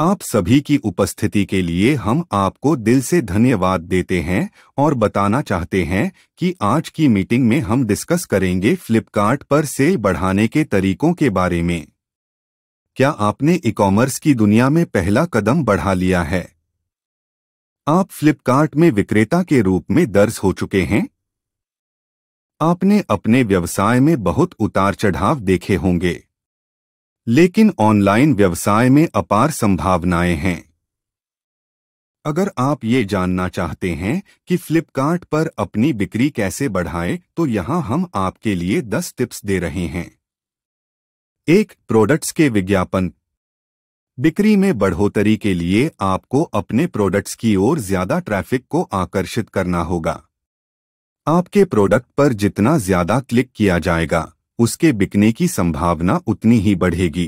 आप सभी की उपस्थिति के लिए हम आपको दिल से धन्यवाद देते हैं और बताना चाहते हैं कि आज की मीटिंग में हम डिस्कस करेंगे फ्लिपकार्ट पर सेल बढ़ाने के तरीकों के बारे में क्या आपने ई कॉमर्स की दुनिया में पहला कदम बढ़ा लिया है आप फ्लिपकार्ट में विक्रेता के रूप में दर्ज हो चुके हैं आपने अपने व्यवसाय में बहुत उतार चढ़ाव देखे होंगे लेकिन ऑनलाइन व्यवसाय में अपार संभावनाएं हैं अगर आप ये जानना चाहते हैं कि फ्लिपकार्ट पर अपनी बिक्री कैसे बढ़ाएं, तो यहां हम आपके लिए 10 टिप्स दे रहे हैं एक प्रोडक्ट्स के विज्ञापन बिक्री में बढ़ोतरी के लिए आपको अपने प्रोडक्ट्स की ओर ज्यादा ट्रैफिक को आकर्षित करना होगा आपके प्रोडक्ट पर जितना ज्यादा क्लिक किया जाएगा उसके बिकने की संभावना उतनी ही बढ़ेगी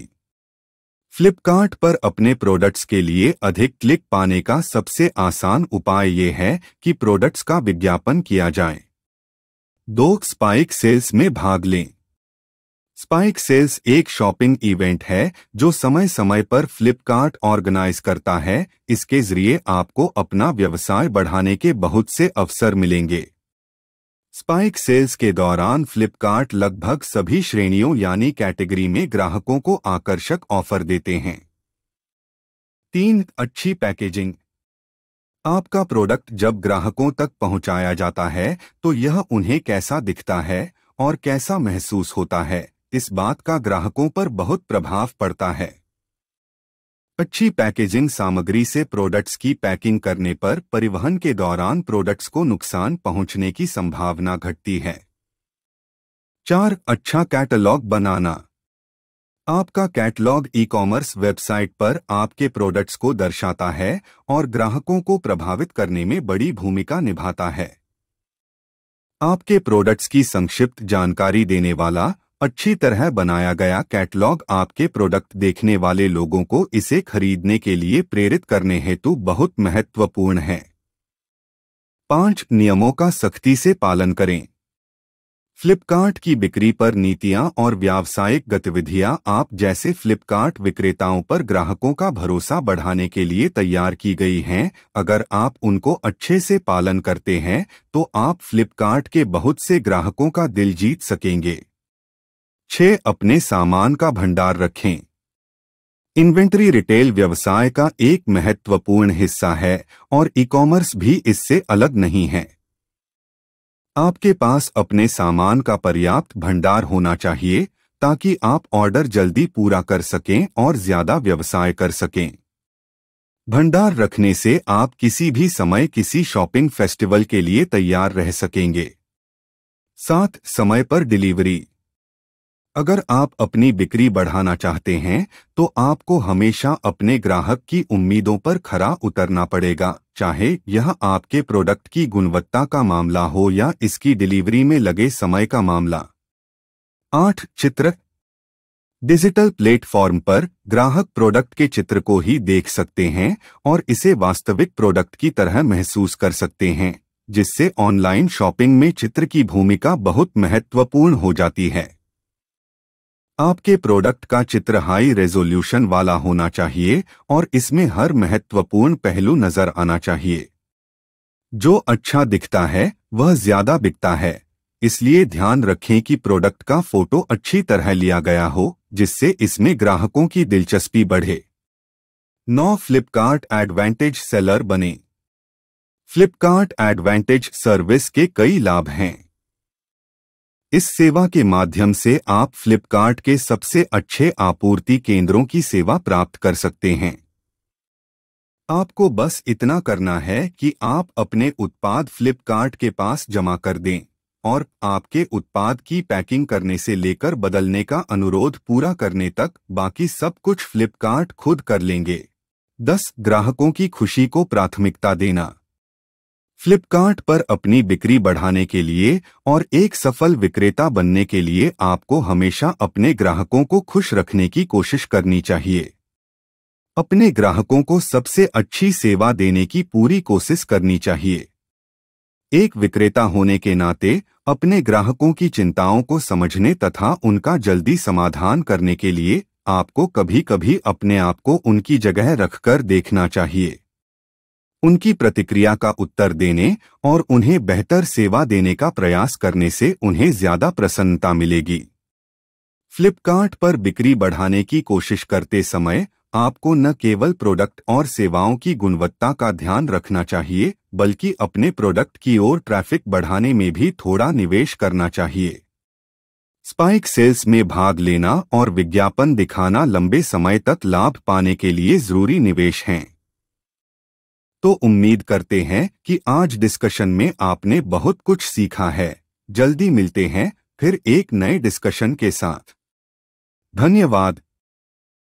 फ्लिपकार्ट पर अपने प्रोडक्ट्स के लिए अधिक क्लिक पाने का सबसे आसान उपाय ये है कि प्रोडक्ट्स का विज्ञापन किया जाए दो स्पाइक सेल्स में भाग लें स्पाइक सेल्स एक शॉपिंग इवेंट है जो समय समय पर फ्लिपकार्ट ऑर्गेनाइज करता है इसके जरिए आपको अपना व्यवसाय बढ़ाने के बहुत से अवसर मिलेंगे स्पाइक सेल्स के दौरान फ्लिपकार्ट लगभग सभी श्रेणियों यानी कैटेगरी में ग्राहकों को आकर्षक ऑफर देते हैं तीन अच्छी पैकेजिंग आपका प्रोडक्ट जब ग्राहकों तक पहुंचाया जाता है तो यह उन्हें कैसा दिखता है और कैसा महसूस होता है इस बात का ग्राहकों पर बहुत प्रभाव पड़ता है अच्छी पैकेजिंग सामग्री से प्रोडक्ट्स की पैकिंग करने पर परिवहन के दौरान प्रोडक्ट्स को नुकसान पहुंचने की संभावना घटती है चार अच्छा कैटलॉग बनाना आपका कैटलॉग ई कॉमर्स वेबसाइट पर आपके प्रोडक्ट्स को दर्शाता है और ग्राहकों को प्रभावित करने में बड़ी भूमिका निभाता है आपके प्रोडक्ट्स की संक्षिप्त जानकारी देने वाला अच्छी तरह बनाया गया कैटलॉग आपके प्रोडक्ट देखने वाले लोगों को इसे खरीदने के लिए प्रेरित करने हेतु बहुत महत्वपूर्ण है पांच नियमों का सख्ती से पालन करें फ्लिपकार्ट की बिक्री पर नीतियां और व्यावसायिक गतिविधियां आप जैसे फ्लिपकार्ट विक्रेताओं पर ग्राहकों का भरोसा बढ़ाने के लिए तैयार की गई हैं अगर आप उनको अच्छे से पालन करते हैं तो आप फ्लिपकार्ट के बहुत से ग्राहकों का दिल जीत सकेंगे छह अपने सामान का भंडार रखें इन्वेंट्री रिटेल व्यवसाय का एक महत्वपूर्ण हिस्सा है और ई कॉमर्स भी इससे अलग नहीं है आपके पास अपने सामान का पर्याप्त भंडार होना चाहिए ताकि आप ऑर्डर जल्दी पूरा कर सकें और ज्यादा व्यवसाय कर सकें भंडार रखने से आप किसी भी समय किसी शॉपिंग फेस्टिवल के लिए तैयार रह सकेंगे साथ समय पर डिलीवरी अगर आप अपनी बिक्री बढ़ाना चाहते हैं तो आपको हमेशा अपने ग्राहक की उम्मीदों पर खरा उतरना पड़ेगा चाहे यह आपके प्रोडक्ट की गुणवत्ता का मामला हो या इसकी डिलीवरी में लगे समय का मामला आठ चित्र डिजिटल प्लेटफॉर्म पर ग्राहक प्रोडक्ट के चित्र को ही देख सकते हैं और इसे वास्तविक प्रोडक्ट की तरह महसूस कर सकते हैं जिससे ऑनलाइन शॉपिंग में चित्र की भूमिका बहुत महत्वपूर्ण हो जाती है आपके प्रोडक्ट का चित्र हाई रेजोल्यूशन वाला होना चाहिए और इसमें हर महत्वपूर्ण पहलू नजर आना चाहिए जो अच्छा दिखता है वह ज्यादा बिकता है इसलिए ध्यान रखें कि प्रोडक्ट का फोटो अच्छी तरह लिया गया हो जिससे इसमें ग्राहकों की दिलचस्पी बढ़े नौ फ्लिपकार्ट एडवांटेज सेलर बने फ्लिपकार्ट एडवांटेज सर्विस के कई लाभ हैं इस सेवा के माध्यम से आप फ्लिपकार्ट के सबसे अच्छे आपूर्ति केंद्रों की सेवा प्राप्त कर सकते हैं आपको बस इतना करना है कि आप अपने उत्पाद फ्लिपकार्ट के पास जमा कर दें और आपके उत्पाद की पैकिंग करने से लेकर बदलने का अनुरोध पूरा करने तक बाकी सब कुछ फ्लिपकार्ट खुद कर लेंगे दस ग्राहकों की खुशी को प्राथमिकता देना फ्लिपकार्ट पर अपनी बिक्री बढ़ाने के लिए और एक सफल विक्रेता बनने के लिए आपको हमेशा अपने ग्राहकों को खुश रखने की कोशिश करनी चाहिए अपने ग्राहकों को सबसे अच्छी सेवा देने की पूरी कोशिश करनी चाहिए एक विक्रेता होने के नाते अपने ग्राहकों की चिंताओं को समझने तथा उनका जल्दी समाधान करने के लिए आपको कभी कभी अपने आप को उनकी जगह रखकर देखना चाहिए उनकी प्रतिक्रिया का उत्तर देने और उन्हें बेहतर सेवा देने का प्रयास करने से उन्हें ज्यादा प्रसन्नता मिलेगी फ्लिपकार्ट पर बिक्री बढ़ाने की कोशिश करते समय आपको न केवल प्रोडक्ट और सेवाओं की गुणवत्ता का ध्यान रखना चाहिए बल्कि अपने प्रोडक्ट की ओर ट्रैफिक बढ़ाने में भी थोड़ा निवेश करना चाहिए स्पाइक सेल्स में भाग लेना और विज्ञापन दिखाना लंबे समय तक लाभ पाने के लिए जरूरी निवेश हैं तो उम्मीद करते हैं कि आज डिस्कशन में आपने बहुत कुछ सीखा है जल्दी मिलते हैं फिर एक नए डिस्कशन के साथ धन्यवाद